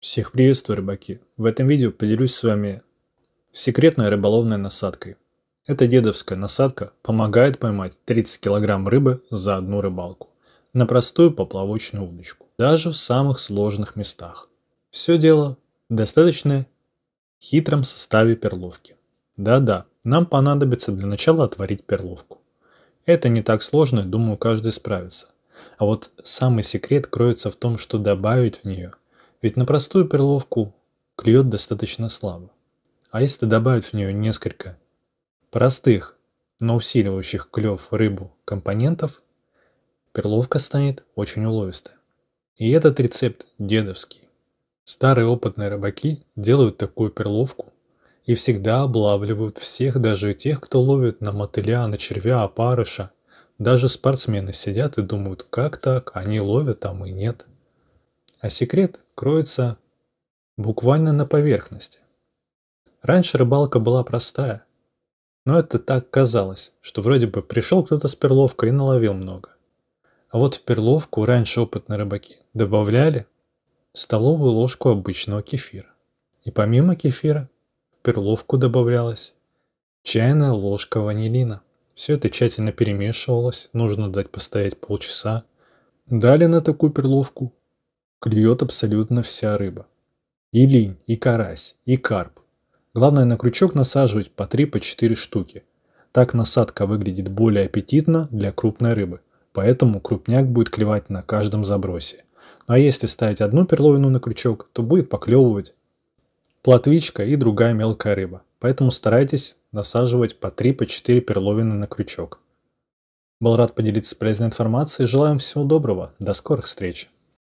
Всех приветствую, рыбаки! В этом видео поделюсь с вами секретной рыболовной насадкой. Эта дедовская насадка помогает поймать 30 кг рыбы за одну рыбалку на простую поплавочную удочку, даже в самых сложных местах. Все дело в достаточно хитром составе перловки. Да-да, нам понадобится для начала отварить перловку. Это не так сложно, думаю, каждый справится. А вот самый секрет кроется в том, что добавить в нее. Ведь на простую перловку клюет достаточно слабо. А если добавить в нее несколько простых, но усиливающих клев рыбу компонентов, перловка станет очень уловистая. И этот рецепт дедовский. Старые опытные рыбаки делают такую перловку и всегда облавливают всех, даже тех, кто ловит на мотыля, на червя, опарыша. Даже спортсмены сидят и думают, как так, они ловят, а мы нет. А секрет кроется буквально на поверхности. Раньше рыбалка была простая, но это так казалось, что вроде бы пришел кто-то с перловкой и наловил много. А вот в перловку раньше опытные рыбаки добавляли столовую ложку обычного кефира. И помимо кефира перловку добавлялось, чайная ложка ванилина. Все это тщательно перемешивалось, нужно дать постоять полчаса. Дали на такую перловку клюет абсолютно вся рыба. И линь, и карась, и карп. Главное на крючок насаживать по 3-4 по штуки. Так насадка выглядит более аппетитно для крупной рыбы, поэтому крупняк будет клевать на каждом забросе. Ну а если ставить одну перловину на крючок, то будет поклевывать плотвичка и другая мелкая рыба. Поэтому старайтесь насаживать по 3-4 по перловины на крючок. Был рад поделиться полезной информацией. Желаем всего доброго. До скорых встреч.